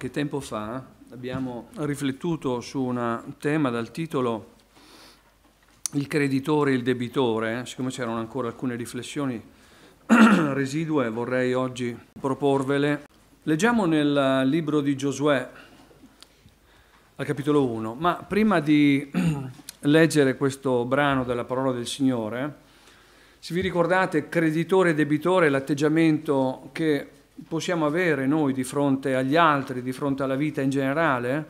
qualche tempo fa abbiamo riflettuto su un tema dal titolo Il creditore e il debitore, siccome c'erano ancora alcune riflessioni residue vorrei oggi proporvele. Leggiamo nel libro di Giosuè al capitolo 1, ma prima di leggere questo brano della parola del Signore, se vi ricordate creditore e debitore, l'atteggiamento che possiamo avere noi di fronte agli altri, di fronte alla vita in generale, eh?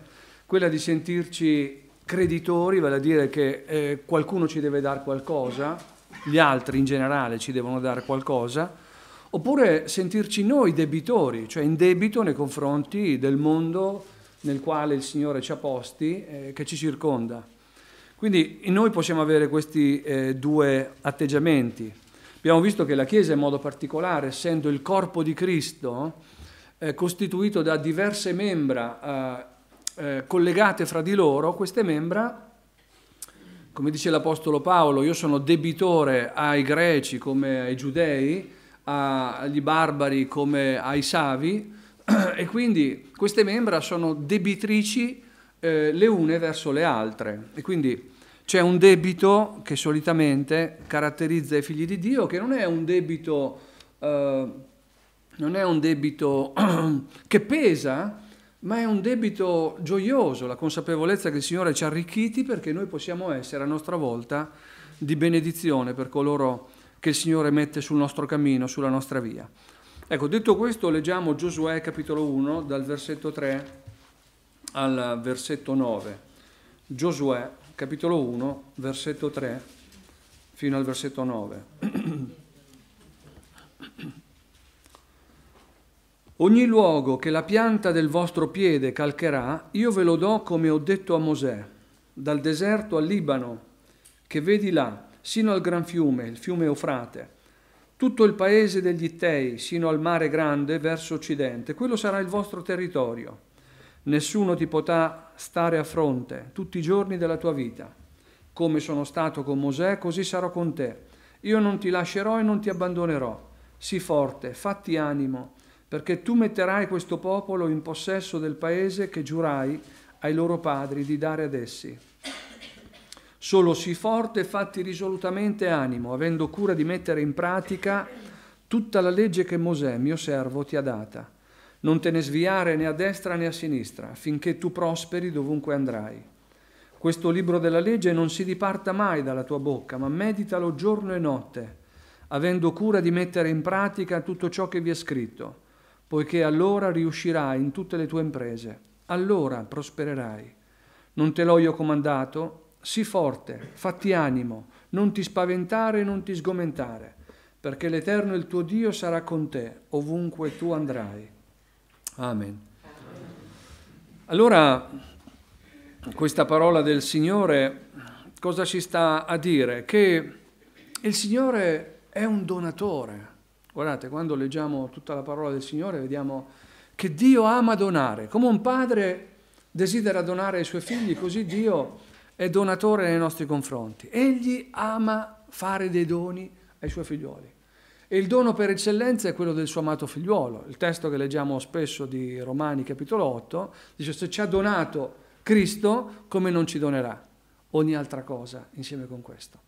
quella di sentirci creditori, vale a dire che eh, qualcuno ci deve dare qualcosa, gli altri in generale ci devono dare qualcosa, oppure sentirci noi debitori, cioè in debito nei confronti del mondo nel quale il Signore ci ha posti, eh, che ci circonda. Quindi noi possiamo avere questi eh, due atteggiamenti. Abbiamo visto che la Chiesa in modo particolare, essendo il corpo di Cristo, eh, costituito da diverse membra eh, eh, collegate fra di loro, queste membra come dice l'Apostolo Paolo, io sono debitore ai greci come ai giudei, agli barbari come ai savi, e quindi queste membra sono debitrici eh, le une verso le altre. E quindi c'è un debito che solitamente caratterizza i figli di Dio, che non è un debito, eh, è un debito che pesa, ma è un debito gioioso, la consapevolezza che il Signore ci ha arricchiti perché noi possiamo essere a nostra volta di benedizione per coloro che il Signore mette sul nostro cammino, sulla nostra via. Ecco, detto questo, leggiamo Giosuè capitolo 1 dal versetto 3 al versetto 9. Giosuè capitolo 1, versetto 3 fino al versetto 9. Ogni luogo che la pianta del vostro piede calcherà, io ve lo do come ho detto a Mosè, dal deserto al Libano, che vedi là, sino al gran fiume, il fiume Eufrate, tutto il paese degli Ittei, sino al mare grande verso occidente, quello sarà il vostro territorio. Nessuno ti potrà stare a fronte tutti i giorni della tua vita. Come sono stato con Mosè, così sarò con te. Io non ti lascerò e non ti abbandonerò. Sii forte, fatti animo, perché tu metterai questo popolo in possesso del paese che giurai ai loro padri di dare ad essi. Solo sii forte e fatti risolutamente animo, avendo cura di mettere in pratica tutta la legge che Mosè, mio servo, ti ha data non te ne sviare né a destra né a sinistra, finché tu prosperi dovunque andrai. Questo libro della legge non si diparta mai dalla tua bocca, ma meditalo giorno e notte, avendo cura di mettere in pratica tutto ciò che vi è scritto, poiché allora riuscirai in tutte le tue imprese, allora prospererai. Non te l'ho io comandato? Sii forte, fatti animo, non ti spaventare e non ti sgomentare, perché l'Eterno il tuo Dio sarà con te ovunque tu andrai. Amen. Allora, questa parola del Signore cosa ci sta a dire? Che il Signore è un donatore. Guardate, quando leggiamo tutta la parola del Signore vediamo che Dio ama donare. Come un padre desidera donare ai suoi figli, così Dio è donatore nei nostri confronti. Egli ama fare dei doni ai suoi figlioli. E il dono per eccellenza è quello del suo amato figliuolo. Il testo che leggiamo spesso di Romani capitolo 8 dice se ci ha donato Cristo, come non ci donerà ogni altra cosa insieme con questo.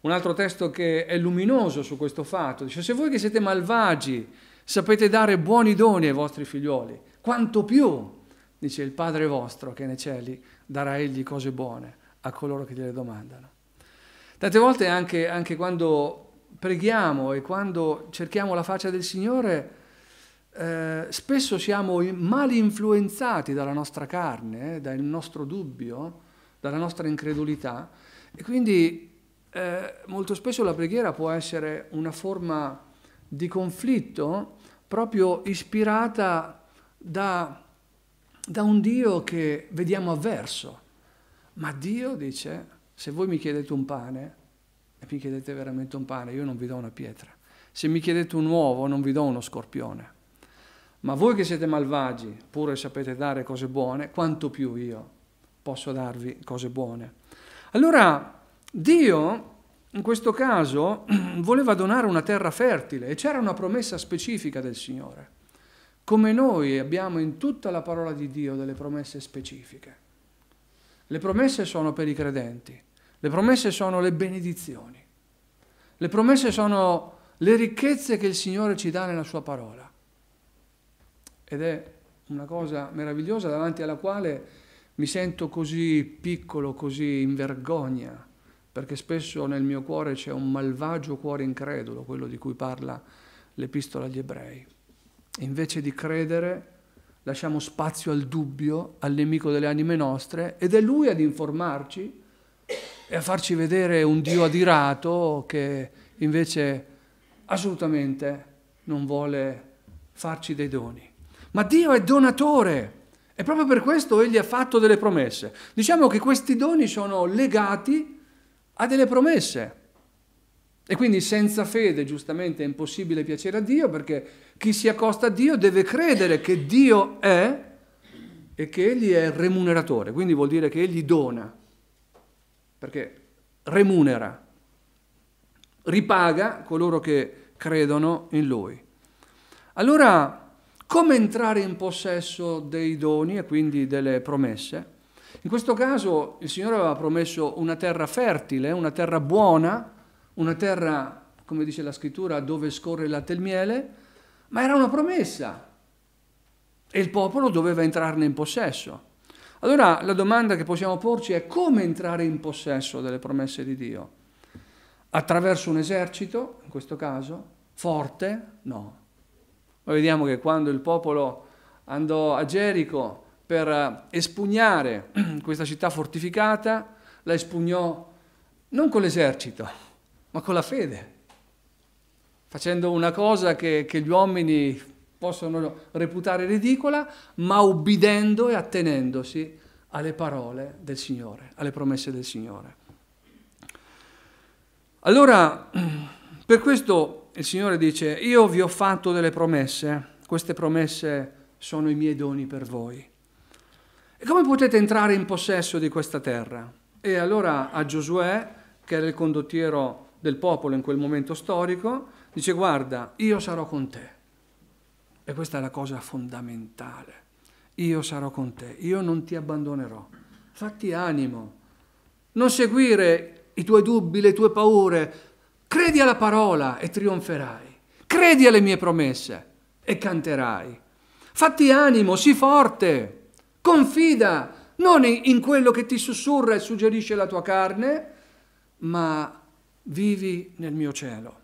Un altro testo che è luminoso su questo fatto dice se voi che siete malvagi sapete dare buoni doni ai vostri figlioli, quanto più, dice il Padre vostro che è nei cieli darà egli cose buone a coloro che gliele domandano. Tante volte anche, anche quando preghiamo e quando cerchiamo la faccia del Signore, eh, spesso siamo mal influenzati dalla nostra carne, eh, dal nostro dubbio, dalla nostra incredulità e quindi eh, molto spesso la preghiera può essere una forma di conflitto proprio ispirata da, da un Dio che vediamo avverso. Ma Dio dice, se voi mi chiedete un pane, e mi chiedete veramente un pane, io non vi do una pietra. Se mi chiedete un uovo, non vi do uno scorpione. Ma voi che siete malvagi, pure sapete dare cose buone, quanto più io posso darvi cose buone. Allora, Dio in questo caso voleva donare una terra fertile e c'era una promessa specifica del Signore. Come noi abbiamo in tutta la parola di Dio delle promesse specifiche. Le promesse sono per i credenti. Le promesse sono le benedizioni. Le promesse sono le ricchezze che il Signore ci dà nella sua parola. Ed è una cosa meravigliosa davanti alla quale mi sento così piccolo, così in vergogna, perché spesso nel mio cuore c'è un malvagio cuore incredulo, quello di cui parla l'epistola agli ebrei. E invece di credere lasciamo spazio al dubbio, al nemico delle anime nostre, ed è lui ad informarci e a farci vedere un Dio adirato che invece assolutamente non vuole farci dei doni. Ma Dio è donatore e proprio per questo Egli ha fatto delle promesse. Diciamo che questi doni sono legati a delle promesse. E quindi senza fede giustamente è impossibile piacere a Dio perché chi si accosta a Dio deve credere che Dio è e che Egli è remuneratore, quindi vuol dire che Egli dona perché remunera, ripaga coloro che credono in lui. Allora, come entrare in possesso dei doni e quindi delle promesse? In questo caso il Signore aveva promesso una terra fertile, una terra buona, una terra, come dice la scrittura, dove scorre il latte e il miele, ma era una promessa e il popolo doveva entrarne in possesso. Allora la domanda che possiamo porci è come entrare in possesso delle promesse di Dio? Attraverso un esercito, in questo caso, forte? No. Ma vediamo che quando il popolo andò a Gerico per eh, espugnare questa città fortificata, la espugnò non con l'esercito, ma con la fede, facendo una cosa che, che gli uomini possono reputare ridicola, ma ubbidendo e attenendosi alle parole del Signore, alle promesse del Signore. Allora, per questo il Signore dice, io vi ho fatto delle promesse, queste promesse sono i miei doni per voi. E come potete entrare in possesso di questa terra? E allora a Giosuè, che era il condottiero del popolo in quel momento storico, dice guarda, io sarò con te. E questa è la cosa fondamentale. Io sarò con te, io non ti abbandonerò. Fatti animo. Non seguire i tuoi dubbi, le tue paure. Credi alla parola e trionferai. Credi alle mie promesse e canterai. Fatti animo, sii forte. Confida non in quello che ti sussurra e suggerisce la tua carne, ma vivi nel mio cielo.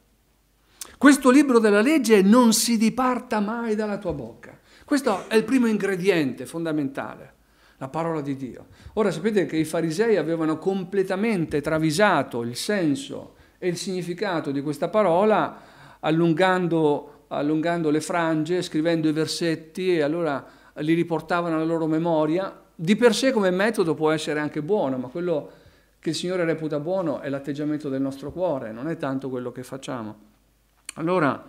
Questo libro della legge non si diparta mai dalla tua bocca. Questo è il primo ingrediente fondamentale, la parola di Dio. Ora sapete che i farisei avevano completamente travisato il senso e il significato di questa parola allungando, allungando le frange, scrivendo i versetti e allora li riportavano alla loro memoria. Di per sé come metodo può essere anche buono, ma quello che il Signore reputa buono è l'atteggiamento del nostro cuore, non è tanto quello che facciamo. Allora,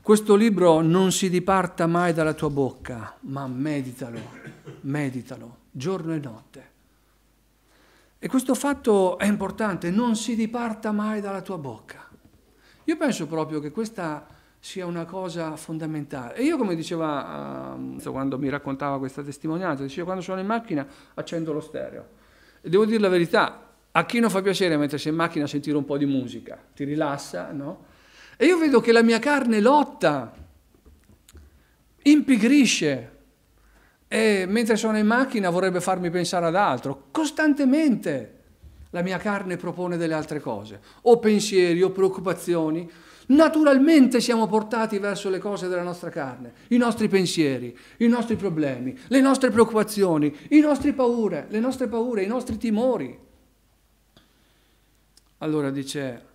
questo libro non si diparta mai dalla tua bocca, ma meditalo, meditalo, giorno e notte. E questo fatto è importante, non si diparta mai dalla tua bocca. Io penso proprio che questa sia una cosa fondamentale. E io come diceva uh, quando mi raccontava questa testimonianza, diceva quando sono in macchina accendo lo stereo. E devo dire la verità, a chi non fa piacere mentre sei in macchina sentire un po' di musica, ti rilassa, no? E io vedo che la mia carne lotta, impigrisce e mentre sono in macchina vorrebbe farmi pensare ad altro. Costantemente la mia carne propone delle altre cose, o pensieri o preoccupazioni. Naturalmente siamo portati verso le cose della nostra carne, i nostri pensieri, i nostri problemi, le nostre preoccupazioni, i nostri paure, le nostre paure, i nostri timori. Allora dice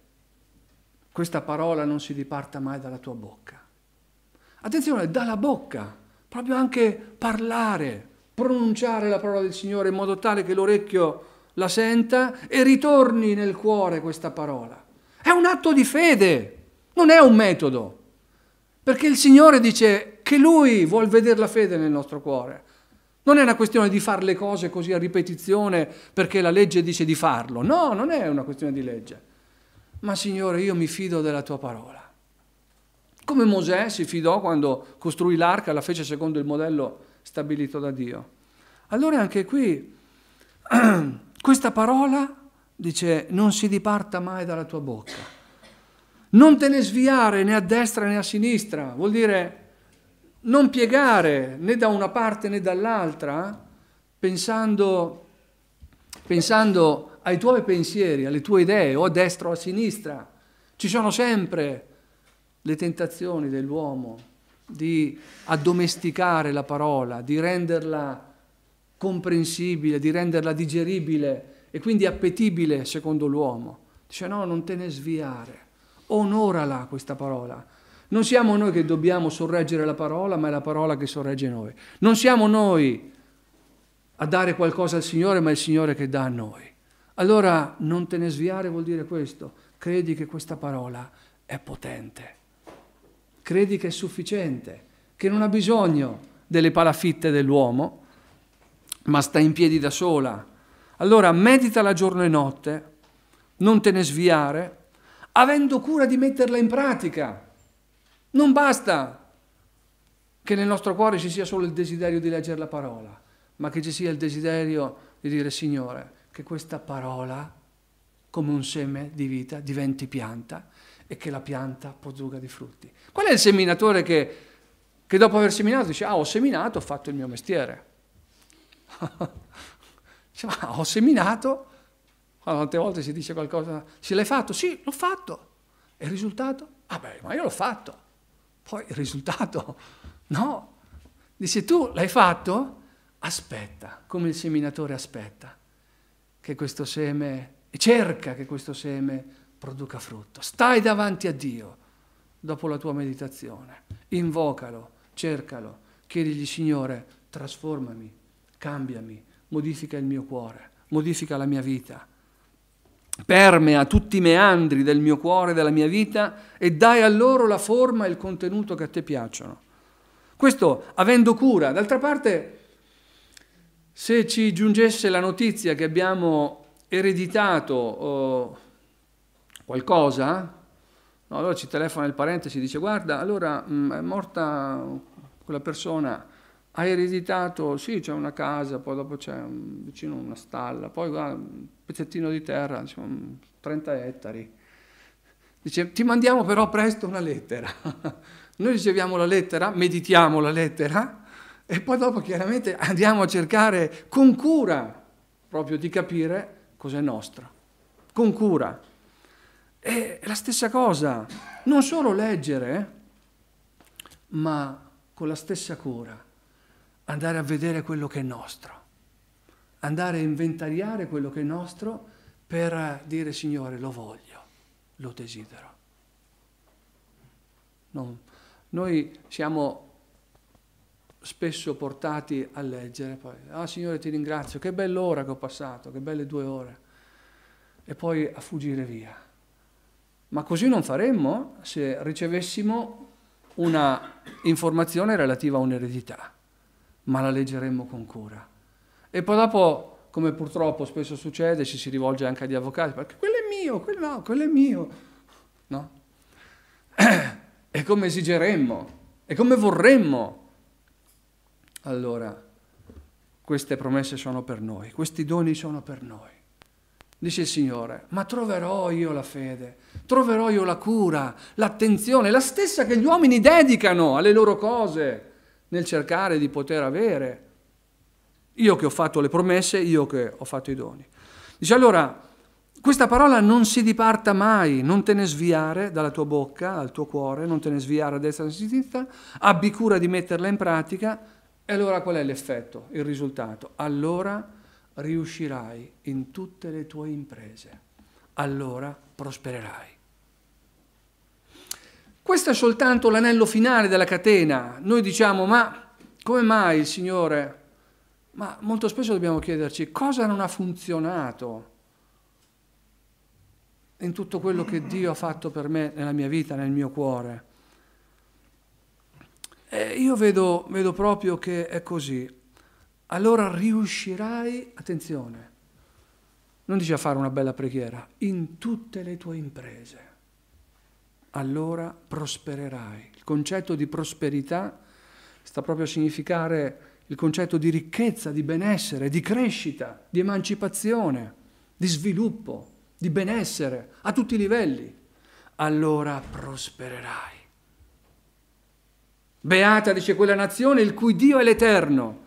questa parola non si diparta mai dalla tua bocca. Attenzione, dalla bocca, proprio anche parlare, pronunciare la parola del Signore in modo tale che l'orecchio la senta e ritorni nel cuore questa parola. È un atto di fede, non è un metodo, perché il Signore dice che Lui vuole vedere la fede nel nostro cuore. Non è una questione di fare le cose così a ripetizione perché la legge dice di farlo, no, non è una questione di legge ma Signore io mi fido della tua parola. Come Mosè si fidò quando costruì l'arca, la fece secondo il modello stabilito da Dio. Allora anche qui questa parola dice non si diparta mai dalla tua bocca. Non te ne sviare né a destra né a sinistra, vuol dire non piegare né da una parte né dall'altra, eh? pensando, pensando ai tuoi pensieri, alle tue idee, o a destra o a sinistra. Ci sono sempre le tentazioni dell'uomo di addomesticare la parola, di renderla comprensibile, di renderla digeribile e quindi appetibile secondo l'uomo. Dice no, non te ne sviare, onorala questa parola. Non siamo noi che dobbiamo sorreggere la parola, ma è la parola che sorregge noi. Non siamo noi a dare qualcosa al Signore, ma è il Signore che dà a noi. Allora non te ne sviare vuol dire questo, credi che questa parola è potente, credi che è sufficiente, che non ha bisogno delle palafitte dell'uomo, ma sta in piedi da sola. Allora medita la giorno e notte, non te ne sviare, avendo cura di metterla in pratica. Non basta che nel nostro cuore ci sia solo il desiderio di leggere la parola, ma che ci sia il desiderio di dire Signore, che questa parola, come un seme di vita, diventi pianta e che la pianta produca di frutti. Qual è il seminatore che, che dopo aver seminato dice, ah ho seminato, ho fatto il mio mestiere. dice, ah, ho seminato, quante volte si dice qualcosa, se l'hai fatto? Sì, l'ho fatto. E il risultato? Ah beh, ma io l'ho fatto. Poi il risultato? No. Dice, tu l'hai fatto? Aspetta, come il seminatore aspetta che questo seme, cerca che questo seme produca frutto. Stai davanti a Dio dopo la tua meditazione, invocalo, cercalo, chiedigli Signore, trasformami, cambiami, modifica il mio cuore, modifica la mia vita permea tutti i meandri del mio cuore, della mia vita, e dai a loro la forma e il contenuto che a te piacciono. Questo avendo cura. D'altra parte, se ci giungesse la notizia che abbiamo ereditato eh, qualcosa, no, allora ci telefona il parente e si dice guarda, allora mh, mm, è morta quella persona, ha ereditato, sì c'è una casa, poi dopo c'è un, mm, vicino una stalla, poi guarda, un mm, pezzettino di terra, diciamo, 30 ettari. Dice, ti mandiamo però presto una lettera. Noi riceviamo la lettera, meditiamo la lettera e poi dopo chiaramente andiamo a cercare con cura proprio di capire cos'è nostro. Con cura. È la stessa cosa, non solo leggere, ma con la stessa cura andare a vedere quello che è nostro, andare a inventariare quello che è nostro per dire Signore lo voglio, lo desidero. No. Noi siamo spesso portati a leggere, poi, ah Signore ti ringrazio, che bella ora che ho passato, che belle due ore, e poi a fuggire via. Ma così non faremmo se ricevessimo una informazione relativa a un'eredità, ma la leggeremmo con cura. E poi dopo, come purtroppo spesso succede, ci si rivolge anche agli avvocati, perché quello è mio, quello no, quello è mio. No? E come esigeremmo, e come vorremmo allora queste promesse sono per noi, questi doni sono per noi. Dice il Signore, ma troverò io la fede, troverò io la cura, l'attenzione, la stessa che gli uomini dedicano alle loro cose nel cercare di poter avere. Io che ho fatto le promesse, io che ho fatto i doni. Dice allora, questa parola non si diparta mai, non te ne sviare dalla tua bocca, al tuo cuore, non te ne sviare a destra e a sinistra, abbi cura di metterla in pratica e allora qual è l'effetto, il risultato? Allora riuscirai in tutte le tue imprese, allora prospererai. Questo è soltanto l'anello finale della catena. Noi diciamo, ma come mai il Signore? Ma molto spesso dobbiamo chiederci cosa non ha funzionato in tutto quello che Dio ha fatto per me, nella mia vita, nel mio cuore. Eh, io vedo, vedo proprio che è così. Allora riuscirai, attenzione, non dici a fare una bella preghiera, in tutte le tue imprese. Allora prospererai. Il concetto di prosperità sta proprio a significare il concetto di ricchezza, di benessere, di crescita, di emancipazione, di sviluppo, di benessere a tutti i livelli. Allora prospererai. Beata, dice quella nazione, il cui Dio è l'Eterno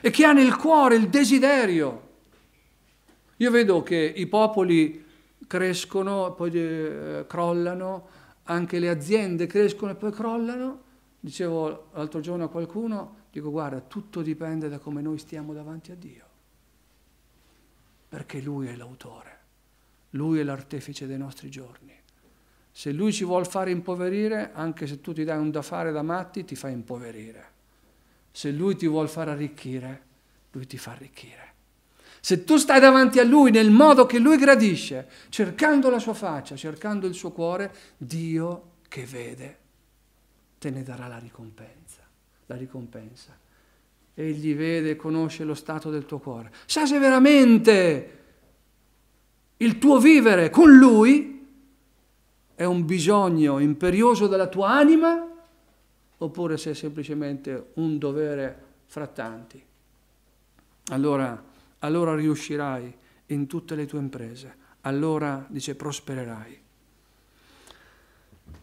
e che ha nel cuore il desiderio. Io vedo che i popoli crescono, poi eh, crollano, anche le aziende crescono e poi crollano. Dicevo l'altro giorno a qualcuno, dico guarda, tutto dipende da come noi stiamo davanti a Dio, perché Lui è l'autore, Lui è l'artefice dei nostri giorni. Se lui ci vuole fare impoverire, anche se tu ti dai un da fare da matti, ti fa impoverire. Se lui ti vuole far arricchire, lui ti fa arricchire. Se tu stai davanti a lui nel modo che lui gradisce, cercando la sua faccia, cercando il suo cuore, Dio che vede te ne darà la ricompensa, la ricompensa. Egli vede e conosce lo stato del tuo cuore. Sa se veramente il tuo vivere con lui è un bisogno imperioso della tua anima oppure se è semplicemente un dovere fra tanti. Allora, allora riuscirai in tutte le tue imprese, allora, dice, prospererai.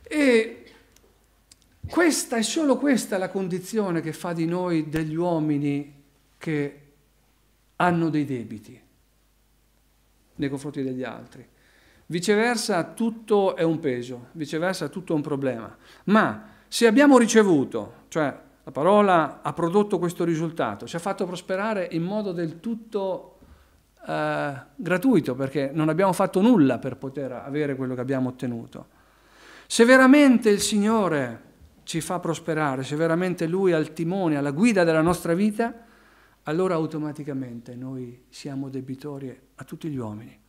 E questa è solo questa la condizione che fa di noi degli uomini che hanno dei debiti nei confronti degli altri. Viceversa tutto è un peso, viceversa tutto è un problema. Ma se abbiamo ricevuto, cioè la parola ha prodotto questo risultato, ci ha fatto prosperare in modo del tutto eh, gratuito, perché non abbiamo fatto nulla per poter avere quello che abbiamo ottenuto. Se veramente il Signore ci fa prosperare, se veramente Lui ha il timone, ha la guida della nostra vita, allora automaticamente noi siamo debitori a tutti gli uomini.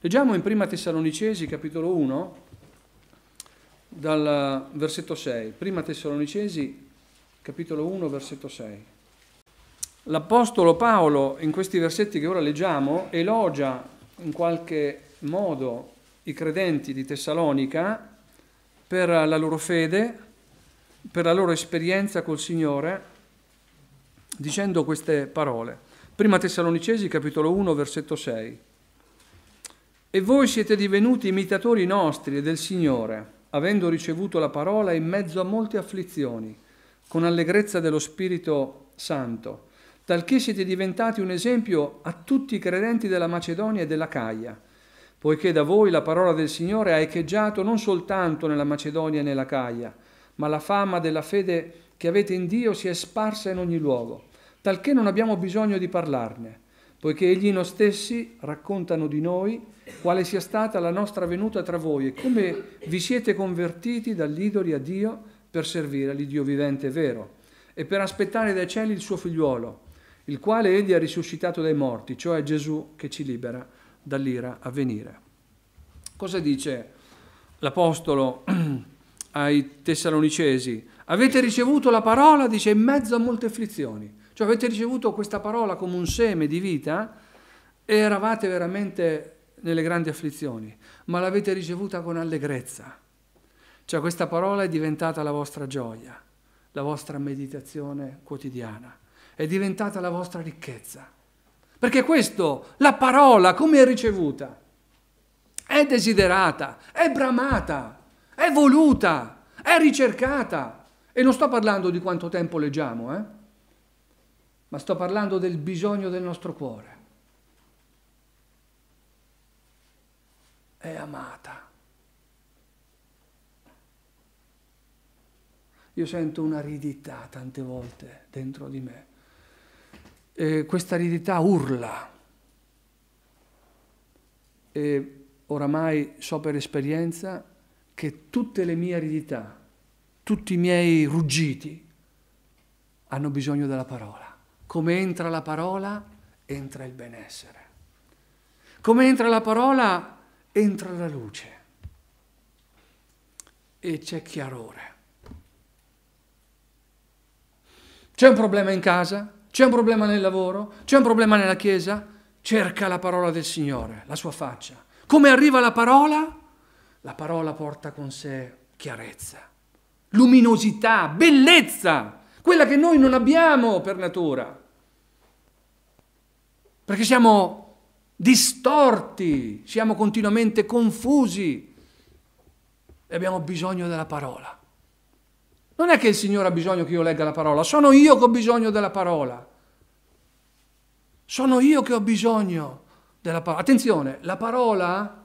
Leggiamo in Prima Tessalonicesi capitolo 1 dal versetto 6. Prima Tessalonicesi capitolo 1 versetto 6. L'Apostolo Paolo in questi versetti che ora leggiamo elogia in qualche modo i credenti di Tessalonica per la loro fede, per la loro esperienza col Signore, dicendo queste parole. Prima Tessalonicesi capitolo 1 versetto 6. E voi siete divenuti imitatori nostri e del Signore, avendo ricevuto la parola in mezzo a molte afflizioni, con allegrezza dello Spirito Santo, talché siete diventati un esempio a tutti i credenti della Macedonia e della Caia, poiché da voi la parola del Signore ha echeggiato non soltanto nella Macedonia e nella Caia, ma la fama della fede che avete in Dio si è sparsa in ogni luogo, talché non abbiamo bisogno di parlarne poiché egli stessi raccontano di noi quale sia stata la nostra venuta tra voi e come vi siete convertiti dagli idoli a Dio per servire all'Iddio vivente e vero e per aspettare dai cieli il suo figliuolo, il quale egli ha risuscitato dai morti, cioè Gesù che ci libera dall'ira a venire. Cosa dice l'Apostolo ai Tessalonicesi? Avete ricevuto la parola, dice, in mezzo a molte afflizioni cioè avete ricevuto questa parola come un seme di vita e eravate veramente nelle grandi afflizioni, ma l'avete ricevuta con allegrezza. Cioè questa parola è diventata la vostra gioia, la vostra meditazione quotidiana, è diventata la vostra ricchezza. Perché questo, la parola, come è ricevuta? È desiderata, è bramata, è voluta, è ricercata. E non sto parlando di quanto tempo leggiamo, eh? ma sto parlando del bisogno del nostro cuore. È amata. Io sento un'aridità tante volte dentro di me. E questa aridità urla. E oramai so per esperienza che tutte le mie aridità, tutti i miei ruggiti hanno bisogno della parola. Come entra la parola, entra il benessere. Come entra la parola, entra la luce. E c'è chiarore. C'è un problema in casa, c'è un problema nel lavoro, c'è un problema nella chiesa, cerca la parola del Signore, la sua faccia. Come arriva la parola? La parola porta con sé chiarezza, luminosità, bellezza quella che noi non abbiamo per natura, perché siamo distorti, siamo continuamente confusi e abbiamo bisogno della parola. Non è che il Signore ha bisogno che io legga la parola, sono io che ho bisogno della parola. Sono io che ho bisogno della parola. Attenzione, la parola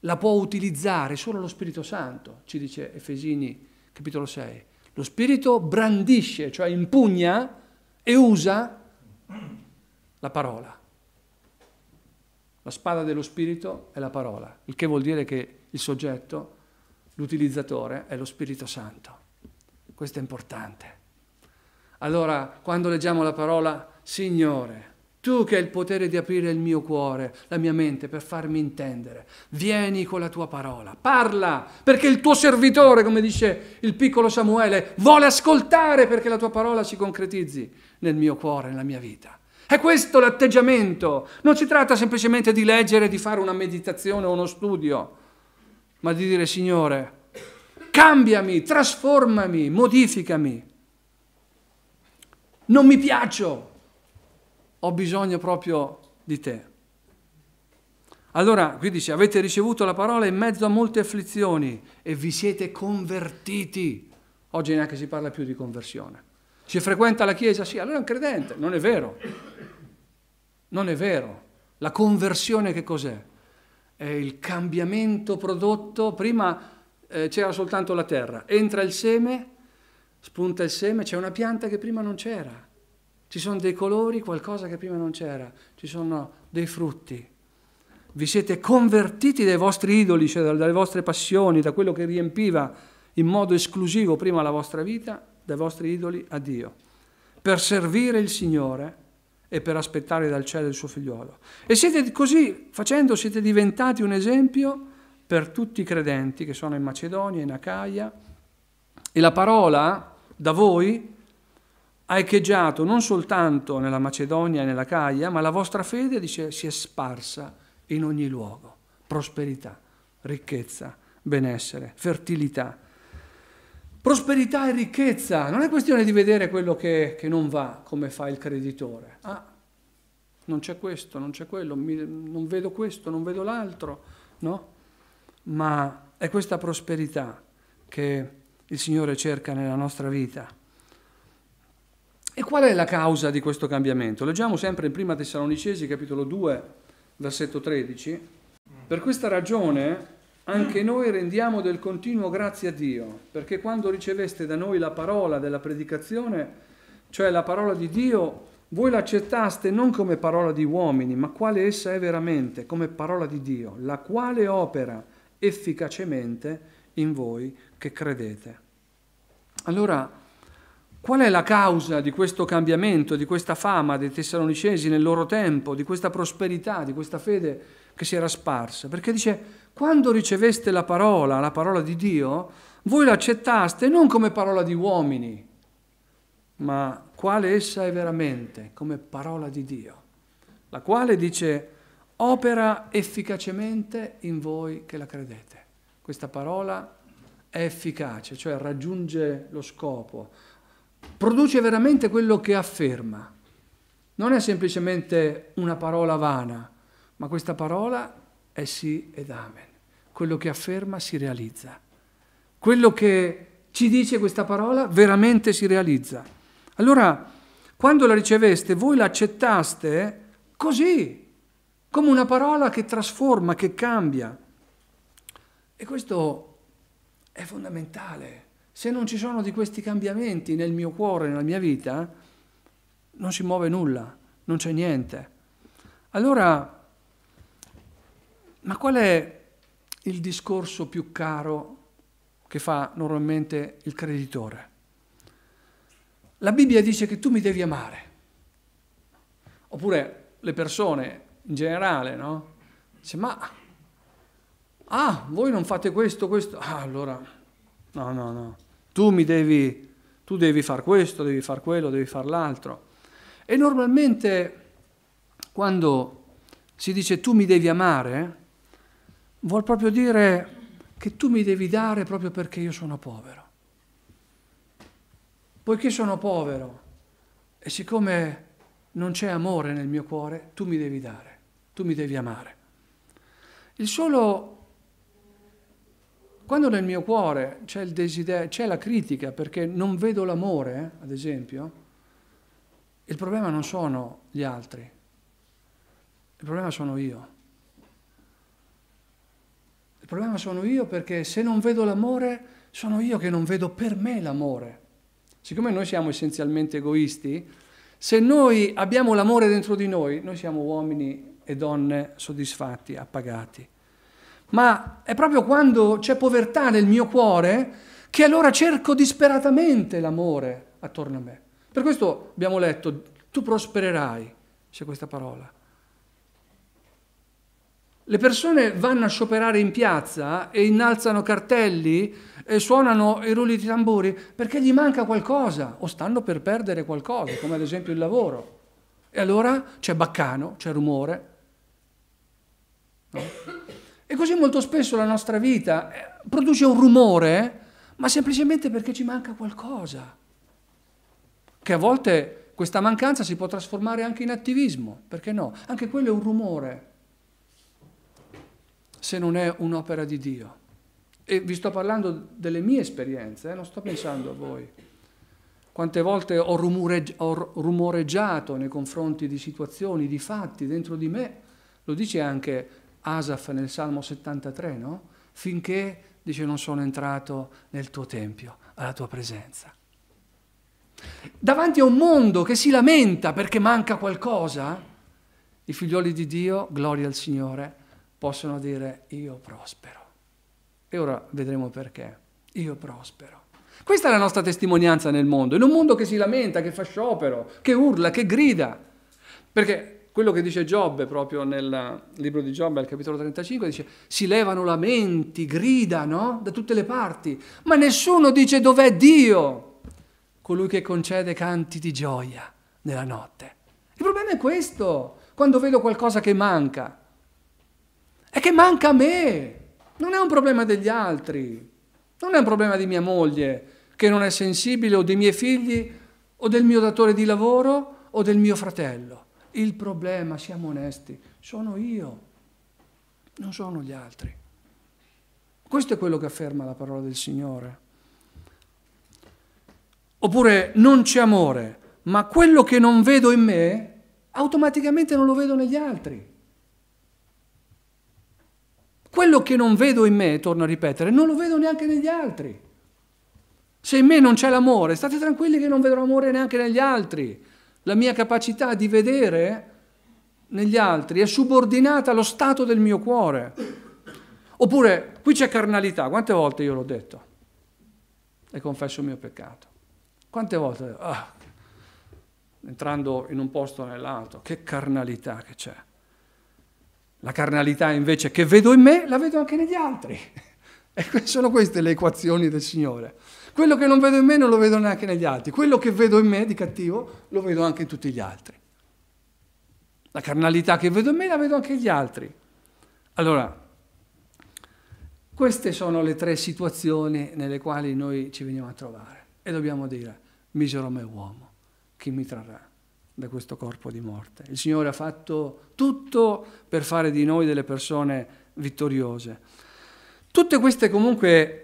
la può utilizzare solo lo Spirito Santo, ci dice Efesini capitolo 6. Lo spirito brandisce, cioè impugna e usa la parola. La spada dello spirito è la parola, il che vuol dire che il soggetto, l'utilizzatore, è lo Spirito Santo. Questo è importante. Allora, quando leggiamo la parola Signore, tu che hai il potere di aprire il mio cuore, la mia mente per farmi intendere. Vieni con la tua parola, parla, perché il tuo servitore, come dice il piccolo Samuele, vuole ascoltare perché la tua parola si concretizzi nel mio cuore, nella mia vita. È questo l'atteggiamento. Non si tratta semplicemente di leggere, di fare una meditazione o uno studio, ma di dire Signore, cambiami, trasformami, modificami. Non mi piaccio ho bisogno proprio di te. Allora, qui dice, avete ricevuto la parola in mezzo a molte afflizioni e vi siete convertiti. Oggi neanche si parla più di conversione. Si frequenta la Chiesa? Sì, allora è un credente. Non è vero. Non è vero. La conversione che cos'è? È il cambiamento prodotto. Prima eh, c'era soltanto la terra. Entra il seme, spunta il seme, c'è una pianta che prima non c'era ci sono dei colori, qualcosa che prima non c'era, ci sono dei frutti. Vi siete convertiti dai vostri idoli, cioè dalle vostre passioni, da quello che riempiva in modo esclusivo prima la vostra vita, dai vostri idoli a Dio, per servire il Signore e per aspettare dal cielo il suo figliuolo. E siete così facendo, siete diventati un esempio per tutti i credenti che sono in Macedonia, in Acaia. E la parola da voi ha echeggiato non soltanto nella Macedonia e nella Caia, ma la vostra fede, dice, si è sparsa in ogni luogo. Prosperità, ricchezza, benessere, fertilità. Prosperità e ricchezza, non è questione di vedere quello che, che non va, come fa il creditore. Ah, non c'è questo, non c'è quello, mi, non vedo questo, non vedo l'altro, no? Ma è questa prosperità che il Signore cerca nella nostra vita. E qual è la causa di questo cambiamento? Leggiamo sempre in Prima Tessalonicesi, capitolo 2, versetto 13. Per questa ragione anche noi rendiamo del continuo grazie a Dio, perché quando riceveste da noi la parola della predicazione, cioè la parola di Dio, voi l'accettaste non come parola di uomini, ma quale essa è veramente, come parola di Dio, la quale opera efficacemente in voi che credete. Allora, Qual è la causa di questo cambiamento, di questa fama dei tessalonicesi nel loro tempo, di questa prosperità, di questa fede che si era sparsa? Perché dice, quando riceveste la parola, la parola di Dio, voi l'accettaste non come parola di uomini, ma quale essa è veramente, come parola di Dio, la quale dice, opera efficacemente in voi che la credete. Questa parola è efficace, cioè raggiunge lo scopo produce veramente quello che afferma. Non è semplicemente una parola vana, ma questa parola è sì ed amen. Quello che afferma si realizza. Quello che ci dice questa parola veramente si realizza. Allora, quando la riceveste, voi l'accettaste così, come una parola che trasforma, che cambia. E questo è fondamentale. Se non ci sono di questi cambiamenti nel mio cuore, nella mia vita, non si muove nulla, non c'è niente. Allora, ma qual è il discorso più caro che fa normalmente il creditore? La Bibbia dice che tu mi devi amare. Oppure le persone in generale, no? Dice, ma ah, voi non fate questo, questo. Ah, allora No, no, no. Tu mi devi, tu devi far questo, devi far quello, devi far l'altro. E normalmente quando si dice tu mi devi amare, vuol proprio dire che tu mi devi dare proprio perché io sono povero. Poiché sono povero e siccome non c'è amore nel mio cuore, tu mi devi dare, tu mi devi amare. Il solo quando nel mio cuore c'è il desiderio, c'è la critica perché non vedo l'amore, ad esempio, il problema non sono gli altri, il problema sono io. Il problema sono io perché se non vedo l'amore, sono io che non vedo per me l'amore. Siccome noi siamo essenzialmente egoisti, se noi abbiamo l'amore dentro di noi, noi siamo uomini e donne soddisfatti, appagati ma è proprio quando c'è povertà nel mio cuore che allora cerco disperatamente l'amore attorno a me. Per questo abbiamo letto, tu prospererai, c'è questa parola. Le persone vanno a scioperare in piazza e innalzano cartelli e suonano i rulli di tamburi perché gli manca qualcosa o stanno per perdere qualcosa, come ad esempio il lavoro. E allora c'è baccano, c'è rumore. No? E così molto spesso la nostra vita eh, produce un rumore, ma semplicemente perché ci manca qualcosa. Che a volte questa mancanza si può trasformare anche in attivismo, perché no? Anche quello è un rumore, se non è un'opera di Dio. E vi sto parlando delle mie esperienze, eh? non sto pensando a voi. Quante volte ho, rumore, ho rumoreggiato nei confronti di situazioni, di fatti dentro di me, lo dice anche Asaf nel Salmo 73, no? Finché, dice, non sono entrato nel tuo tempio, alla tua presenza. Davanti a un mondo che si lamenta perché manca qualcosa, i figlioli di Dio, gloria al Signore, possono dire io prospero. E ora vedremo perché. Io prospero. Questa è la nostra testimonianza nel mondo, in un mondo che si lamenta, che fa sciopero, che urla, che grida. Perché quello che dice Giobbe proprio nel libro di Giobbe al capitolo 35, dice si levano lamenti, gridano da tutte le parti, ma nessuno dice dov'è Dio, colui che concede canti di gioia nella notte. Il problema è questo, quando vedo qualcosa che manca, è che manca a me, non è un problema degli altri, non è un problema di mia moglie che non è sensibile o dei miei figli o del mio datore di lavoro o del mio fratello il problema, siamo onesti, sono io, non sono gli altri. Questo è quello che afferma la parola del Signore. Oppure non c'è amore, ma quello che non vedo in me, automaticamente non lo vedo negli altri. Quello che non vedo in me, torno a ripetere, non lo vedo neanche negli altri. Se in me non c'è l'amore, state tranquilli che non vedrò amore neanche negli altri. La mia capacità di vedere negli altri è subordinata allo stato del mio cuore. Oppure, qui c'è carnalità, quante volte io l'ho detto? E confesso il mio peccato. Quante volte, ah, entrando in un posto o nell'altro, che carnalità che c'è. La carnalità invece che vedo in me, la vedo anche negli altri. E sono queste le equazioni del Signore. Quello che non vedo in me non lo vedo neanche negli altri. Quello che vedo in me di cattivo lo vedo anche in tutti gli altri. La carnalità che vedo in me la vedo anche negli altri. Allora, queste sono le tre situazioni nelle quali noi ci veniamo a trovare e dobbiamo dire, misero me uomo, chi mi trarrà da questo corpo di morte? Il Signore ha fatto tutto per fare di noi delle persone vittoriose. Tutte queste comunque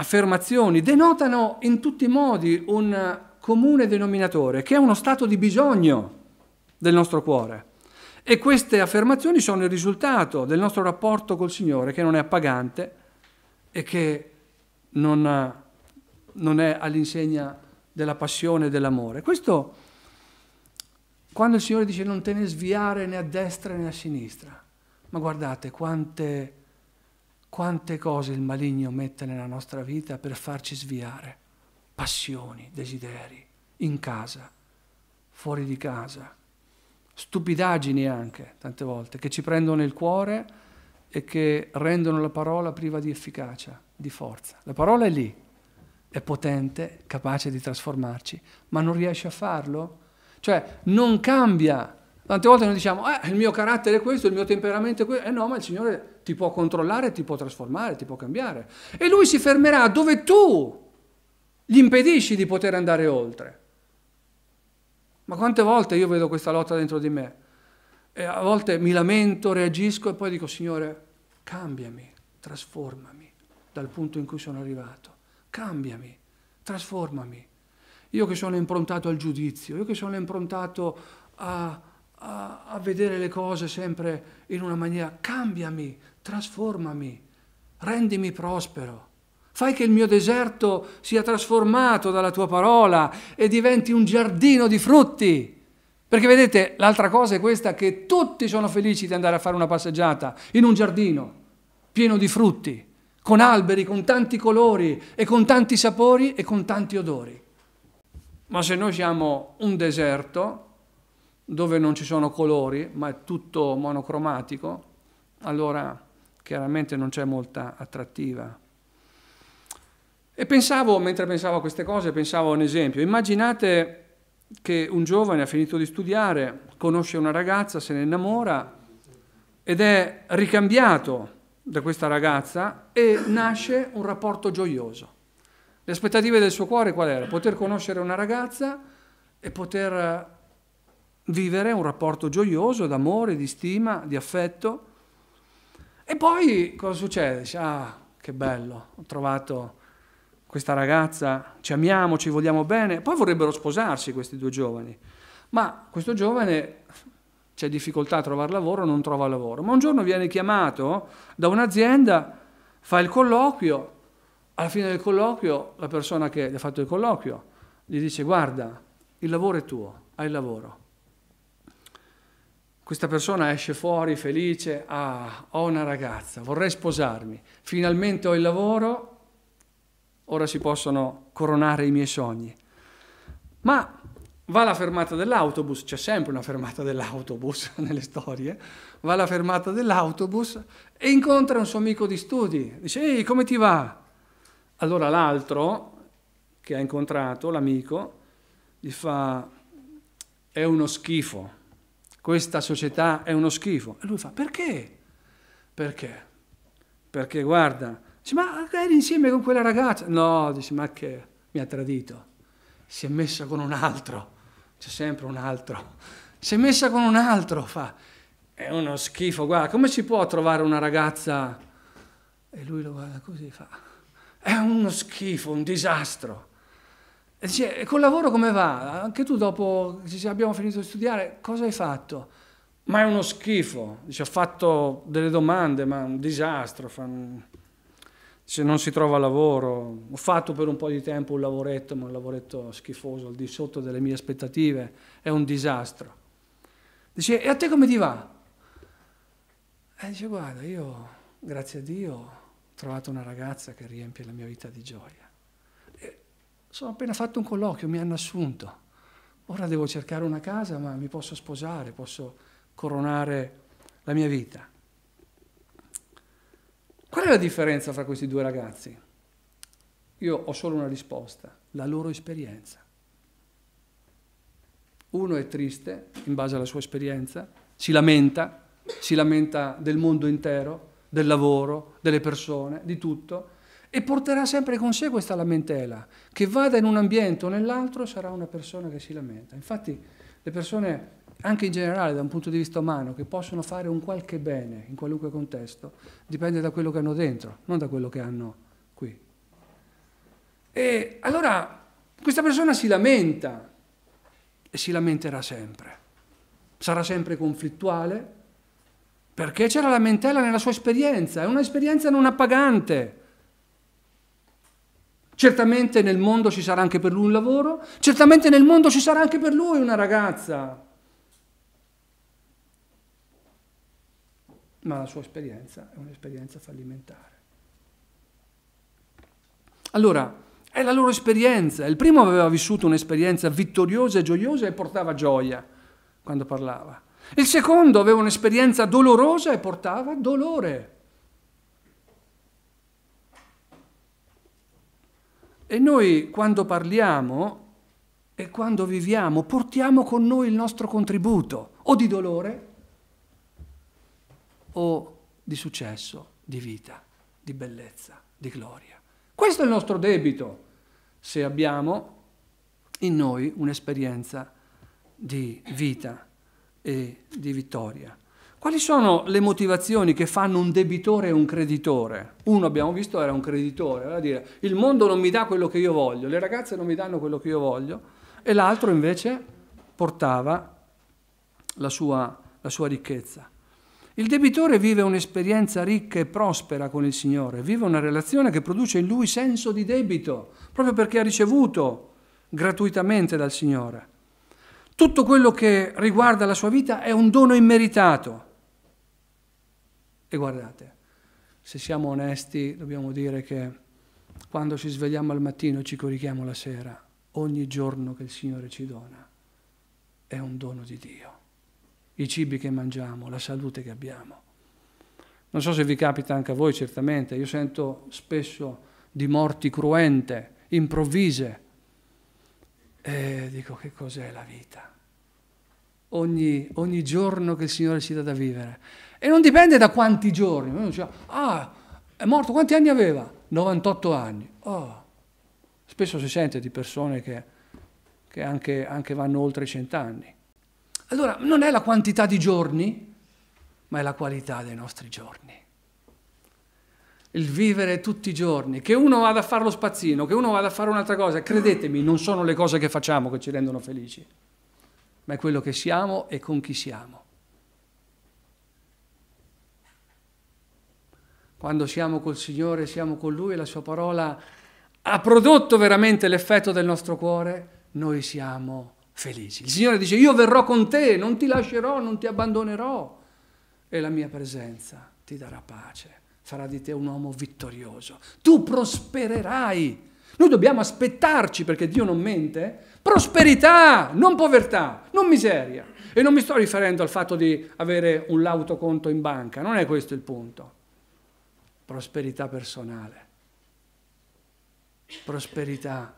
affermazioni denotano in tutti i modi un comune denominatore, che è uno stato di bisogno del nostro cuore. E queste affermazioni sono il risultato del nostro rapporto col Signore, che non è appagante e che non, non è all'insegna della passione e dell'amore. Questo, quando il Signore dice non te ne sviare né a destra né a sinistra, ma guardate quante quante cose il maligno mette nella nostra vita per farci sviare, passioni, desideri, in casa, fuori di casa, stupidaggini anche tante volte, che ci prendono il cuore e che rendono la parola priva di efficacia, di forza. La parola è lì, è potente, capace di trasformarci, ma non riesce a farlo? Cioè, non cambia. Tante volte noi diciamo, eh, il mio carattere è questo, il mio temperamento è questo. Eh no, ma il Signore ti può controllare, ti può trasformare, ti può cambiare. E lui si fermerà dove tu gli impedisci di poter andare oltre. Ma quante volte io vedo questa lotta dentro di me? E a volte mi lamento, reagisco e poi dico, Signore, cambiami, trasformami dal punto in cui sono arrivato. Cambiami, trasformami. Io che sono improntato al giudizio, io che sono improntato a, a, a vedere le cose sempre in una maniera, cambiami, trasformami, rendimi prospero. Fai che il mio deserto sia trasformato dalla tua parola e diventi un giardino di frutti. Perché vedete, l'altra cosa è questa che tutti sono felici di andare a fare una passeggiata in un giardino pieno di frutti, con alberi, con tanti colori e con tanti sapori e con tanti odori. Ma se noi siamo un deserto dove non ci sono colori, ma è tutto monocromatico, allora chiaramente non c'è molta attrattiva. E pensavo, mentre pensavo a queste cose, pensavo a un esempio. Immaginate che un giovane ha finito di studiare, conosce una ragazza, se ne innamora ed è ricambiato da questa ragazza e nasce un rapporto gioioso. Le aspettative del suo cuore qual era? Poter conoscere una ragazza e poter vivere un rapporto gioioso d'amore, di stima, di affetto e poi cosa succede? Dice, ah, che bello, ho trovato questa ragazza, ci amiamo, ci vogliamo bene. Poi vorrebbero sposarsi questi due giovani, ma questo giovane c'è difficoltà a trovare lavoro, non trova lavoro. Ma un giorno viene chiamato da un'azienda, fa il colloquio, alla fine del colloquio la persona che gli ha fatto il colloquio gli dice guarda, il lavoro è tuo, hai il lavoro, questa persona esce fuori felice, ah, ho una ragazza, vorrei sposarmi, finalmente ho il lavoro, ora si possono coronare i miei sogni. Ma va alla fermata dell'autobus, c'è sempre una fermata dell'autobus nelle storie, va alla fermata dell'autobus e incontra un suo amico di studi, dice ehi come ti va? Allora l'altro che ha incontrato, l'amico, gli fa è uno schifo, questa società è uno schifo. E lui fa, perché? Perché? Perché guarda, dice, ma eri insieme con quella ragazza? No, dice, ma che mi ha tradito. Si è messa con un altro, c'è sempre un altro. Si è messa con un altro, fa. È uno schifo, guarda, come si può trovare una ragazza? E lui lo guarda così, fa. È uno schifo, un disastro. E dice, col lavoro come va? Anche tu dopo che abbiamo finito di studiare, cosa hai fatto? Ma è uno schifo. Dice, ho fatto delle domande, ma è un disastro. Dice, non si trova lavoro. Ho fatto per un po' di tempo un lavoretto, ma un lavoretto schifoso, al di sotto delle mie aspettative. È un disastro. Dice, e a te come ti va? E dice, guarda, io, grazie a Dio, ho trovato una ragazza che riempie la mia vita di gioia. Sono appena fatto un colloquio, mi hanno assunto. Ora devo cercare una casa, ma mi posso sposare, posso coronare la mia vita. Qual è la differenza fra questi due ragazzi? Io ho solo una risposta, la loro esperienza. Uno è triste in base alla sua esperienza, si lamenta, si lamenta del mondo intero, del lavoro, delle persone, di tutto, e porterà sempre con sé questa lamentela. Che vada in un ambiente o nell'altro sarà una persona che si lamenta. Infatti le persone, anche in generale da un punto di vista umano, che possono fare un qualche bene in qualunque contesto, dipende da quello che hanno dentro, non da quello che hanno qui. E allora questa persona si lamenta e si lamenterà sempre. Sarà sempre conflittuale perché c'è la lamentela nella sua esperienza, è un'esperienza non appagante. Certamente nel mondo ci sarà anche per lui un lavoro, certamente nel mondo ci sarà anche per lui una ragazza. Ma la sua esperienza è un'esperienza fallimentare. Allora, è la loro esperienza. Il primo aveva vissuto un'esperienza vittoriosa e gioiosa e portava gioia quando parlava. Il secondo aveva un'esperienza dolorosa e portava dolore. E noi quando parliamo e quando viviamo portiamo con noi il nostro contributo o di dolore o di successo, di vita, di bellezza, di gloria. Questo è il nostro debito se abbiamo in noi un'esperienza di vita e di vittoria. Quali sono le motivazioni che fanno un debitore e un creditore? Uno abbiamo visto era un creditore, vale dire il mondo non mi dà quello che io voglio, le ragazze non mi danno quello che io voglio, e l'altro invece portava la sua, la sua ricchezza. Il debitore vive un'esperienza ricca e prospera con il Signore, vive una relazione che produce in lui senso di debito, proprio perché ha ricevuto gratuitamente dal Signore. Tutto quello che riguarda la sua vita è un dono immeritato e guardate, se siamo onesti dobbiamo dire che quando ci svegliamo al mattino e ci corichiamo la sera, ogni giorno che il Signore ci dona è un dono di Dio. I cibi che mangiamo, la salute che abbiamo. Non so se vi capita anche a voi, certamente, io sento spesso di morti cruente, improvvise, e dico che cos'è la vita? ogni, ogni giorno che il Signore ci dà da vivere. E non dipende da quanti giorni. Uno dice, ah, è morto, quanti anni aveva? 98 anni. Oh. Spesso si sente di persone che, che anche, anche vanno oltre i cent'anni. Allora, non è la quantità di giorni, ma è la qualità dei nostri giorni. Il vivere tutti i giorni, che uno vada a fare lo spazzino, che uno vada a fare un'altra cosa, credetemi, non sono le cose che facciamo che ci rendono felici ma è quello che siamo e con chi siamo. Quando siamo col Signore, siamo con Lui e la Sua parola ha prodotto veramente l'effetto del nostro cuore, noi siamo felici. Il Signore dice, io verrò con te, non ti lascerò, non ti abbandonerò e la mia presenza ti darà pace, farà di te un uomo vittorioso. Tu prospererai. Noi dobbiamo aspettarci perché Dio non mente Prosperità, non povertà, non miseria. E non mi sto riferendo al fatto di avere un lauto conto in banca, non è questo il punto. Prosperità personale. Prosperità.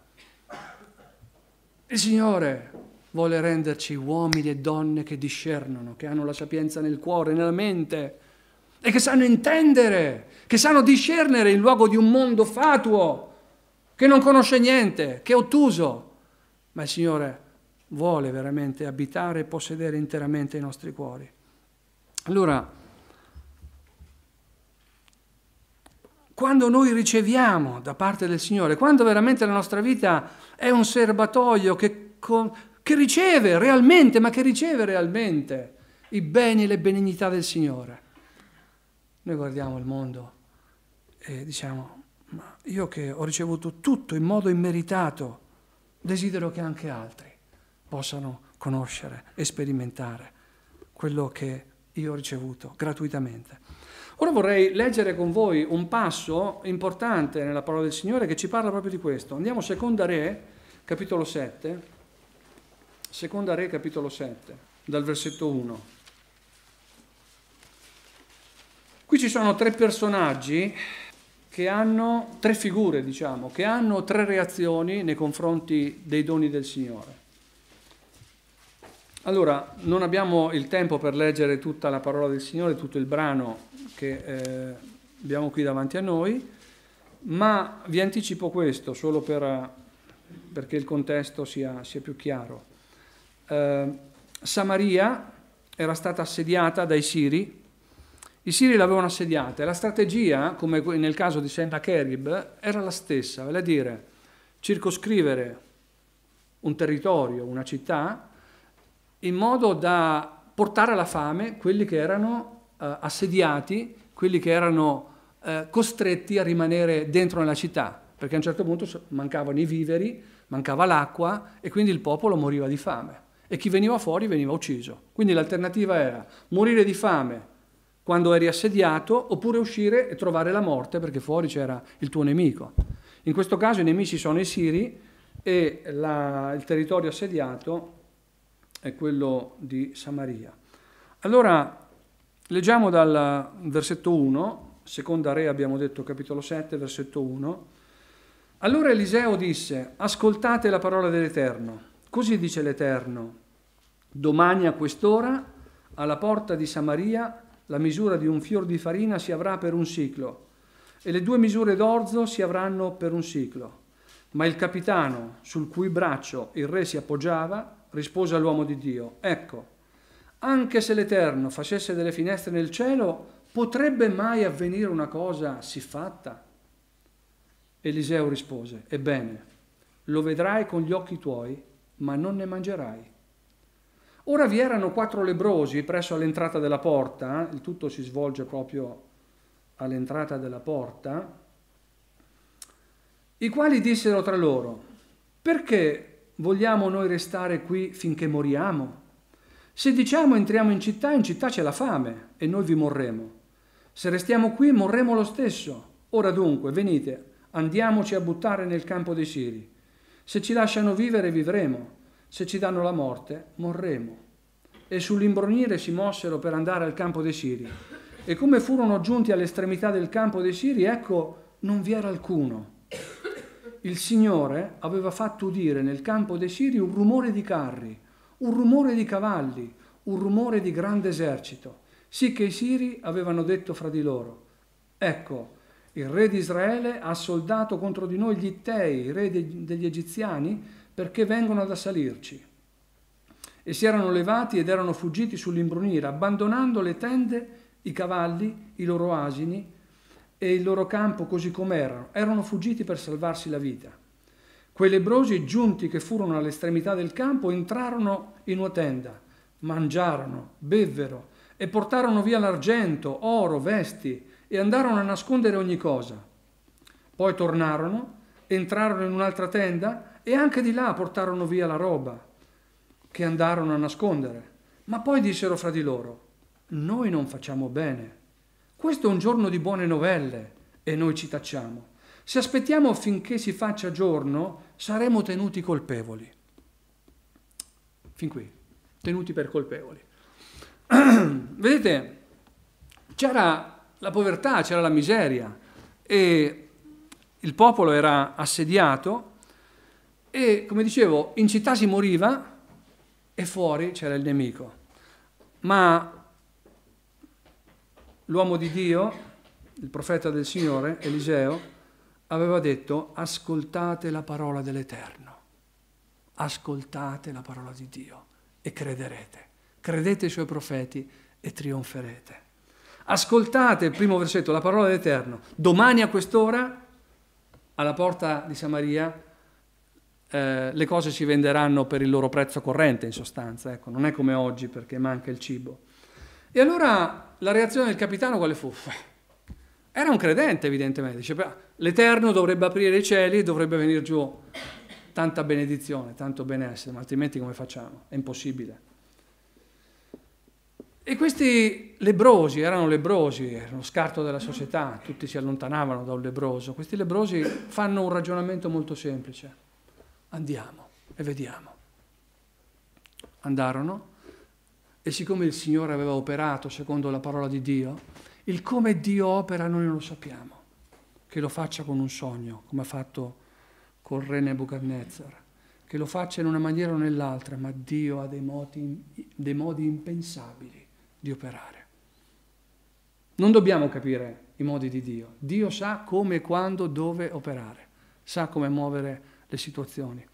Il Signore vuole renderci uomini e donne che discernono, che hanno la sapienza nel cuore, nella mente e che sanno intendere, che sanno discernere in luogo di un mondo fatuo, che non conosce niente, che è ottuso, ma il Signore vuole veramente abitare e possedere interamente i nostri cuori. Allora, quando noi riceviamo da parte del Signore, quando veramente la nostra vita è un serbatoio che, che riceve realmente, ma che riceve realmente i beni e le benignità del Signore, noi guardiamo il mondo e diciamo, ma io che ho ricevuto tutto in modo immeritato, Desidero che anche altri possano conoscere e sperimentare quello che io ho ricevuto gratuitamente. Ora vorrei leggere con voi un passo importante nella parola del Signore che ci parla proprio di questo. Andiamo a Seconda Re, capitolo 7, Seconda Re, capitolo 7, dal versetto 1. Qui ci sono tre personaggi che hanno tre figure, diciamo, che hanno tre reazioni nei confronti dei doni del Signore. Allora, non abbiamo il tempo per leggere tutta la parola del Signore, tutto il brano che eh, abbiamo qui davanti a noi, ma vi anticipo questo solo per, perché il contesto sia, sia più chiaro. Eh, Samaria era stata assediata dai Siri i siri l'avevano assediata e la strategia, come nel caso di Sennacherib, era la stessa, vale a dire circoscrivere un territorio, una città, in modo da portare alla fame quelli che erano eh, assediati, quelli che erano eh, costretti a rimanere dentro nella città, perché a un certo punto mancavano i viveri, mancava l'acqua e quindi il popolo moriva di fame e chi veniva fuori veniva ucciso. Quindi l'alternativa era morire di fame quando eri assediato, oppure uscire e trovare la morte perché fuori c'era il tuo nemico. In questo caso i nemici sono i siri e la, il territorio assediato è quello di Samaria. Allora, leggiamo dal versetto 1, seconda re abbiamo detto capitolo 7, versetto 1. Allora Eliseo disse, ascoltate la parola dell'Eterno. Così dice l'Eterno, domani a quest'ora, alla porta di Samaria, la misura di un fior di farina si avrà per un ciclo e le due misure d'orzo si avranno per un ciclo. Ma il capitano, sul cui braccio il re si appoggiava, rispose all'uomo di Dio, ecco, anche se l'Eterno facesse delle finestre nel cielo, potrebbe mai avvenire una cosa siffatta? Eliseo rispose, ebbene, lo vedrai con gli occhi tuoi, ma non ne mangerai. Ora vi erano quattro lebrosi presso all'entrata della porta, eh? il tutto si svolge proprio all'entrata della porta, i quali dissero tra loro, perché vogliamo noi restare qui finché moriamo? Se diciamo entriamo in città, in città c'è la fame e noi vi morremo. Se restiamo qui, morremo lo stesso. Ora dunque, venite, andiamoci a buttare nel campo dei Siri. Se ci lasciano vivere, vivremo se ci danno la morte, morremo. E sull'imbronire si mossero per andare al campo dei Siri. E come furono giunti all'estremità del campo dei Siri, ecco, non vi era alcuno. Il Signore aveva fatto udire nel campo dei Siri un rumore di carri, un rumore di cavalli, un rumore di grande esercito, sì che i Siri avevano detto fra di loro, ecco, il re di Israele ha soldato contro di noi gli Ittei, i re degli egiziani, perché vengono ad assalirci. E si erano levati ed erano fuggiti sull'imbrunire, abbandonando le tende, i cavalli, i loro asini e il loro campo così com'erano. Erano fuggiti per salvarsi la vita. Quei lebrosi, giunti che furono all'estremità del campo, entrarono in una tenda, mangiarono, bevvero e portarono via l'argento, oro, vesti e andarono a nascondere ogni cosa. Poi tornarono, entrarono in un'altra tenda e anche di là portarono via la roba che andarono a nascondere. Ma poi dissero fra di loro, noi non facciamo bene. Questo è un giorno di buone novelle e noi ci tacciamo. Se aspettiamo finché si faccia giorno, saremo tenuti colpevoli. Fin qui, tenuti per colpevoli. Vedete, c'era la povertà, c'era la miseria e il popolo era assediato e come dicevo, in città si moriva e fuori c'era il nemico. Ma l'uomo di Dio, il profeta del Signore, Eliseo, aveva detto ascoltate la parola dell'Eterno, ascoltate la parola di Dio e crederete, credete ai suoi profeti e trionferete. Ascoltate il primo versetto, la parola dell'Eterno, domani a quest'ora alla porta di Samaria eh, le cose si venderanno per il loro prezzo corrente in sostanza, ecco, non è come oggi perché manca il cibo. E allora la reazione del capitano quale fu? Era un credente evidentemente, dice l'Eterno dovrebbe aprire i cieli e dovrebbe venire giù tanta benedizione, tanto benessere, ma altrimenti come facciamo? È impossibile. E questi lebrosi erano lebrosi, era uno scarto della società, tutti si allontanavano da un lebroso. Questi lebrosi fanno un ragionamento molto semplice andiamo e vediamo. Andarono e siccome il Signore aveva operato secondo la parola di Dio, il come Dio opera noi non lo sappiamo, che lo faccia con un sogno, come ha fatto col re Nebuchadnezzar, che lo faccia in una maniera o nell'altra, ma Dio ha dei modi, dei modi impensabili di operare. Non dobbiamo capire i modi di Dio, Dio sa come, quando, dove operare, sa come muovere le situazioni,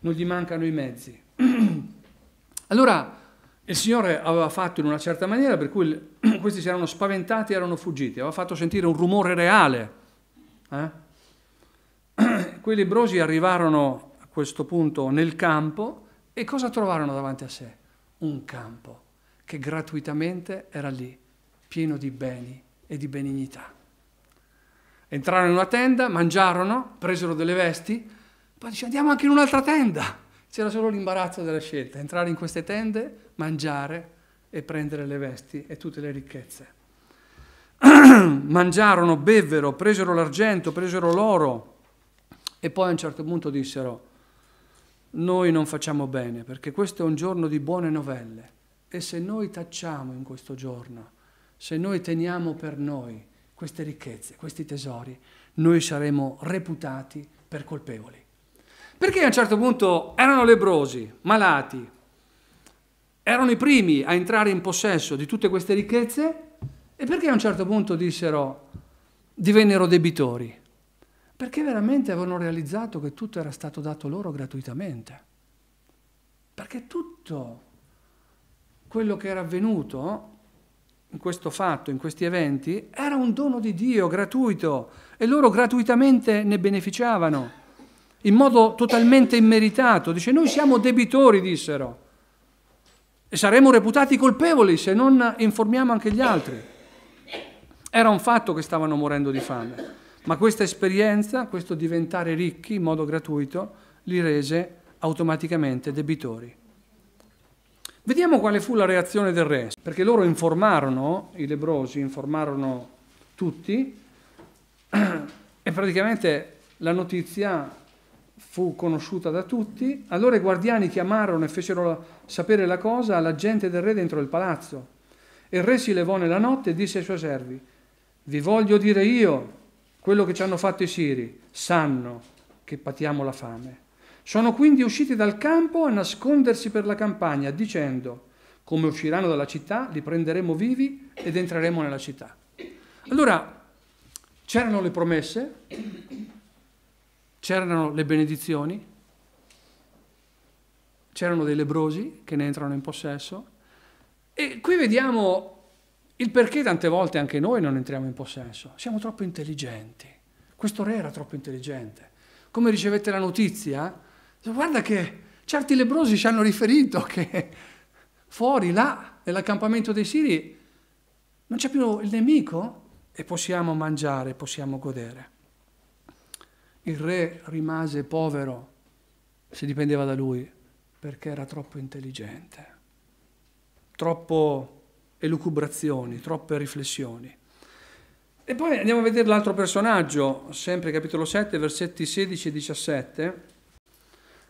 non gli mancano i mezzi. allora il Signore aveva fatto in una certa maniera per cui questi si erano spaventati e erano fuggiti, aveva fatto sentire un rumore reale. Eh? Quei lebrosi arrivarono a questo punto nel campo e cosa trovarono davanti a sé? Un campo che gratuitamente era lì, pieno di beni e di benignità. Entrarono in una tenda, mangiarono, presero delle vesti, poi dice andiamo anche in un'altra tenda. C'era solo l'imbarazzo della scelta, entrare in queste tende, mangiare e prendere le vesti e tutte le ricchezze. Mangiarono, bevvero, presero l'argento, presero l'oro e poi a un certo punto dissero noi non facciamo bene perché questo è un giorno di buone novelle e se noi tacciamo in questo giorno, se noi teniamo per noi queste ricchezze, questi tesori, noi saremo reputati per colpevoli. Perché a un certo punto erano lebrosi, malati, erano i primi a entrare in possesso di tutte queste ricchezze e perché a un certo punto dissero, divennero debitori? Perché veramente avevano realizzato che tutto era stato dato loro gratuitamente. Perché tutto quello che era avvenuto in questo fatto, in questi eventi, era un dono di Dio gratuito e loro gratuitamente ne beneficiavano in modo totalmente immeritato. Dice, noi siamo debitori, dissero, e saremo reputati colpevoli se non informiamo anche gli altri. Era un fatto che stavano morendo di fame, ma questa esperienza, questo diventare ricchi in modo gratuito, li rese automaticamente debitori. Vediamo quale fu la reazione del re, perché loro informarono, i lebrosi informarono tutti, e praticamente la notizia fu conosciuta da tutti. Allora i guardiani chiamarono e fecero sapere la cosa alla gente del re dentro il palazzo. E il re si levò nella notte e disse ai suoi servi, vi voglio dire io quello che ci hanno fatto i siri, sanno che patiamo la fame. Sono quindi usciti dal campo a nascondersi per la campagna, dicendo, come usciranno dalla città, li prenderemo vivi ed entreremo nella città. Allora, c'erano le promesse, C'erano le benedizioni, c'erano dei lebrosi che ne entrano in possesso e qui vediamo il perché tante volte anche noi non entriamo in possesso. Siamo troppo intelligenti. Questo re era troppo intelligente. Come ricevette la notizia? Guarda che certi lebrosi ci hanno riferito che fuori, là, nell'accampamento dei Siri, non c'è più il nemico e possiamo mangiare, possiamo godere. Il re rimase povero se dipendeva da lui, perché era troppo intelligente, troppo elucubrazioni, troppe riflessioni. E poi andiamo a vedere l'altro personaggio, sempre capitolo 7, versetti 16 e 17.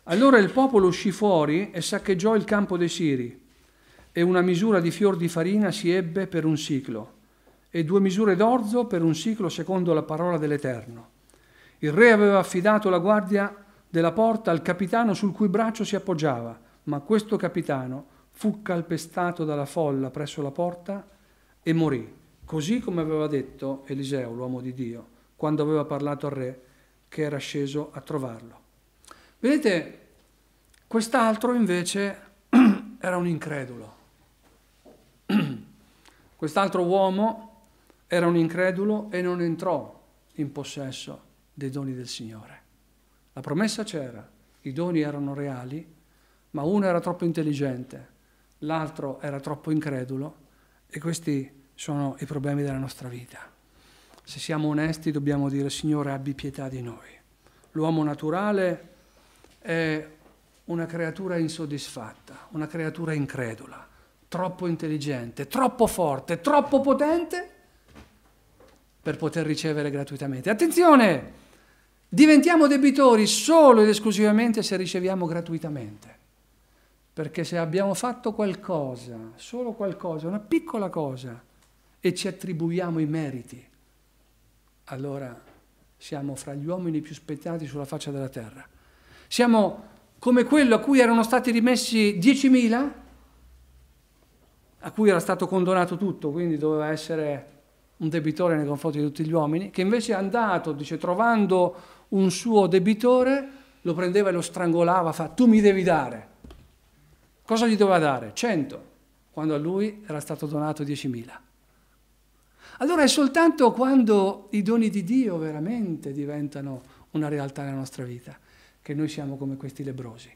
Allora il popolo uscì fuori e saccheggiò il campo dei Siri, e una misura di fior di farina si ebbe per un ciclo, e due misure d'orzo per un ciclo secondo la parola dell'Eterno. Il re aveva affidato la guardia della porta al capitano sul cui braccio si appoggiava, ma questo capitano fu calpestato dalla folla presso la porta e morì, così come aveva detto Eliseo, l'uomo di Dio, quando aveva parlato al re che era sceso a trovarlo. Vedete, quest'altro invece era un incredulo. Quest'altro uomo era un incredulo e non entrò in possesso dei doni del Signore. La promessa c'era, i doni erano reali, ma uno era troppo intelligente, l'altro era troppo incredulo e questi sono i problemi della nostra vita. Se siamo onesti dobbiamo dire Signore abbi pietà di noi. L'uomo naturale è una creatura insoddisfatta, una creatura incredula, troppo intelligente, troppo forte, troppo potente per poter ricevere gratuitamente. Attenzione! Diventiamo debitori solo ed esclusivamente se riceviamo gratuitamente. Perché se abbiamo fatto qualcosa, solo qualcosa, una piccola cosa, e ci attribuiamo i meriti, allora siamo fra gli uomini più spettati sulla faccia della terra. Siamo come quello a cui erano stati rimessi 10.000, a cui era stato condonato tutto, quindi doveva essere un debitore nei confronti di tutti gli uomini, che invece è andato, dice, trovando un suo debitore, lo prendeva e lo strangolava, fa tu mi devi dare. Cosa gli doveva dare? 100, quando a lui era stato donato 10.000. Allora è soltanto quando i doni di Dio veramente diventano una realtà nella nostra vita che noi siamo come questi lebrosi.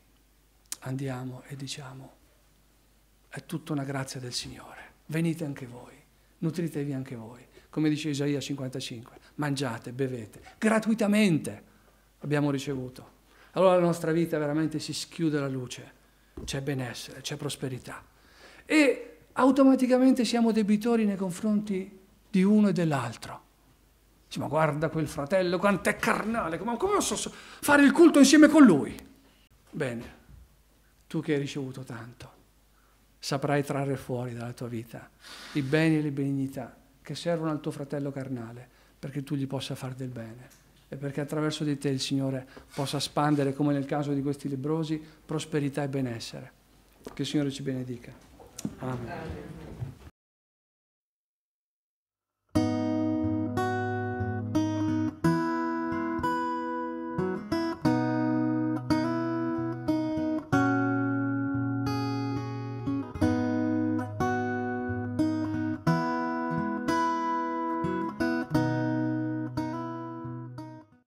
Andiamo e diciamo, è tutta una grazia del Signore, venite anche voi, nutritevi anche voi, come dice Isaia 55 mangiate, bevete, gratuitamente abbiamo ricevuto. Allora la nostra vita veramente si schiude alla luce, c'è benessere, c'è prosperità. E automaticamente siamo debitori nei confronti di uno e dell'altro. Dice, ma guarda quel fratello, quanto è carnale, come posso fare il culto insieme con lui? Bene, tu che hai ricevuto tanto, saprai trarre fuori dalla tua vita i beni e le benignità che servono al tuo fratello carnale perché tu gli possa fare del bene e perché attraverso di te il Signore possa spandere, come nel caso di questi lebrosi, prosperità e benessere. Che il Signore ci benedica. Amen.